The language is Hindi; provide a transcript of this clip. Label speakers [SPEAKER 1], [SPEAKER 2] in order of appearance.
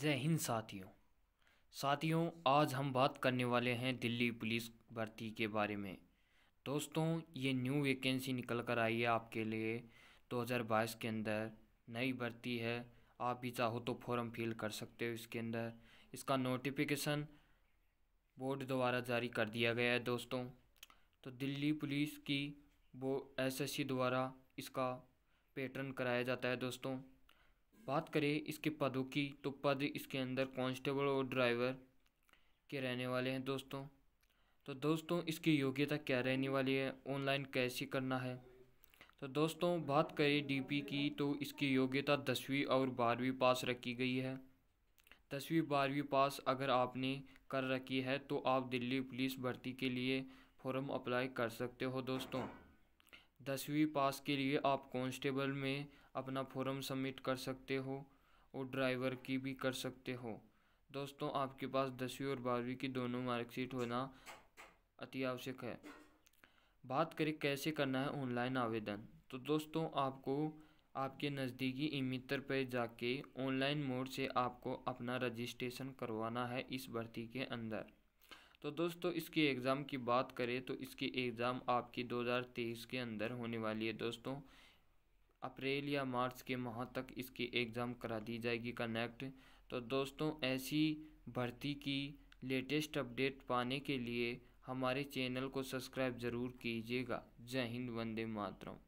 [SPEAKER 1] जय हिंद साथियों साथियों आज हम बात करने वाले हैं दिल्ली पुलिस भर्ती के बारे में दोस्तों ये न्यू वैकेंसी निकल कर आई है आपके लिए 2022 के अंदर नई भर्ती है आप भी चाहो तो फॉर्म फिल कर सकते हो इसके अंदर इसका नोटिफिकेशन बोर्ड द्वारा जारी कर दिया गया है दोस्तों तो दिल्ली पुलिस की वो एसएससी द्वारा इसका पैटर्न कराया जाता है दोस्तों बात करें इसके पदों की तो पद इसके अंदर कांस्टेबल और ड्राइवर के रहने वाले हैं दोस्तों तो दोस्तों इसकी योग्यता क्या रहने वाली है ऑनलाइन कैसे करना है तो दोस्तों बात करें डीपी की तो इसकी योग्यता दसवीं और बारहवीं पास रखी गई है दसवीं बारहवीं पास अगर आपने कर रखी है तो आप दिल्ली पुलिस भर्ती के लिए फॉर्म अप्लाई कर सकते हो दोस्तों दसवीं पास के लिए आप कांस्टेबल में अपना फॉर्म सबमिट कर सकते हो और ड्राइवर की भी कर सकते हो दोस्तों आपके पास दसवीं और बारहवीं की दोनों मार्कशीट होना अति आवश्यक है बात करें कैसे करना है ऑनलाइन आवेदन तो दोस्तों आपको आपके नज़दीकी ई मित्र पर जाके ऑनलाइन मोड से आपको अपना रजिस्ट्रेशन करवाना है इस भर्ती के अंदर तो दोस्तों इसकी एग्ज़ाम की बात करें तो इसकी एग्ज़ाम आपकी 2023 के अंदर होने वाली है दोस्तों अप्रैल या मार्च के माह तक इसकी एग्ज़ाम करा दी जाएगी कनेक्ट तो दोस्तों ऐसी भर्ती की लेटेस्ट अपडेट पाने के लिए हमारे चैनल को सब्सक्राइब ज़रूर कीजिएगा जय हिंद वंदे मातरम